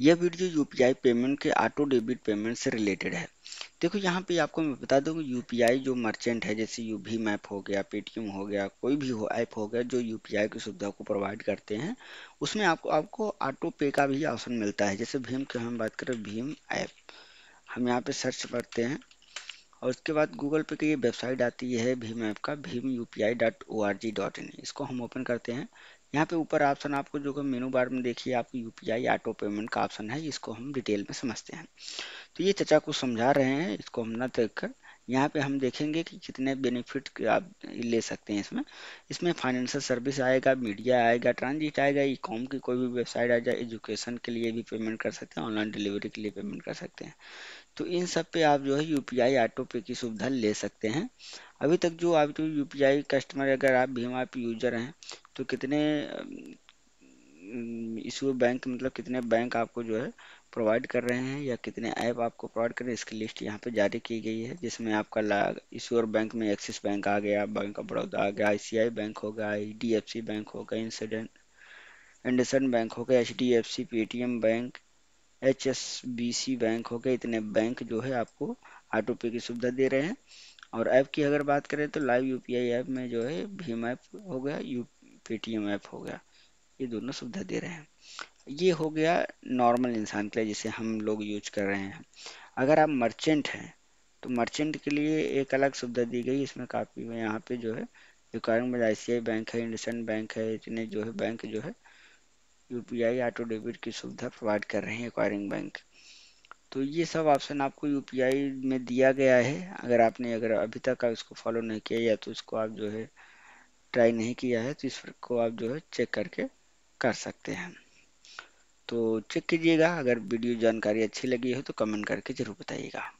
यह video UPI payment के auto debit payment से रिलेटेड है देखो यहाँ पे आपको मैं बता दूँ यूपीआई जो मर्चेंट है जैसे यू भीम ऐप हो गया पेटीएम हो गया कोई भी हो ऐप हो गया जो यूपीआई की सुविधा को प्रोवाइड करते हैं उसमें आपको आपको ऑटो पे का भी ऑप्शन मिलता है जैसे भीम की हम बात करें भीम ऐप हम यहाँ पर सर्च करते हैं और उसके बाद गूगल पे की ये वेबसाइट आती है भीम ऐप का भीम यू इसको हम ओपन करते हैं यहाँ पे ऊपर ऑप्शन आपको जो कि मेनू बार में देखिए आपको यूपीआई ऑटो पेमेंट का ऑप्शन है इसको हम डिटेल में समझते हैं तो ये चचा को समझा रहे हैं इसको हम ना देख कर यहाँ पे हम देखेंगे कि कितने बेनिफिट आप ले सकते हैं इसमें इसमें फाइनेंशियल सर्विस आएगा मीडिया आएगा ट्रांजिट आएगा ई कॉम की कोई भी वेबसाइट आ जाए एजुकेशन के लिए भी पेमेंट कर सकते हैं ऑनलाइन डिलीवरी के लिए पेमेंट कर सकते हैं तो इन सब पे आप जो है यू पी आई ऑटो पे की सुविधा ले सकते हैं अभी तक जो आप जो यू पी आई कस्टमर अगर आप भीम ऐप यूजर हैं तो कितने इशू बैंक मतलब कितने बैंक आपको जो है प्रोवाइड कर रहे हैं या कितने ऐप आपको प्रोवाइड कर रहे हैं इसकी लिस्ट यहाँ पे जारी की गई है जिसमें आपका लाग इशूअर बैंक में एक्सिस बैंक आ गया बैंक ऑफ बड़ौदा आ गया आईसीआई बैंक हो गया आई बैंक हो गया इंसिडेंट इंडसन बैंक हो गया H D F C Paytm bank H S B C bank हो गए इतने बैंक जो है आपको ऑटो पे की सुविधा दे रहे हैं और ऐप की अगर बात करें तो लाइव आई ऐप में जो है भीम ऐप हो गया यू पेटीएम ऐप हो गया ये दोनों सुविधा दे रहे हैं ये हो गया नॉर्मल इंसान के लिए जिसे हम लोग यूज कर रहे हैं अगर आप मर्चेंट हैं तो मर्चेंट के लिए एक अलग सुविधा दी गई इसमें काफ़ी यहाँ पे जो है में आई सी बैंक है इंडसन बैंक है इतने जो है बैंक जो है यूपीआई ऑटो डेबिट की सुविधा प्रोवाइड कर रहे हैं एक्वायरिंग बैंक तो ये सब ऑप्शन आपको यूपीआई में दिया गया है अगर आपने अगर अभी तक आप इसको फॉलो नहीं किया या तो इसको आप जो है ट्राई नहीं किया है तो इसको आप जो है चेक करके कर सकते हैं तो चेक कीजिएगा अगर वीडियो जानकारी अच्छी लगी हो तो कमेंट करके ज़रूर बताइएगा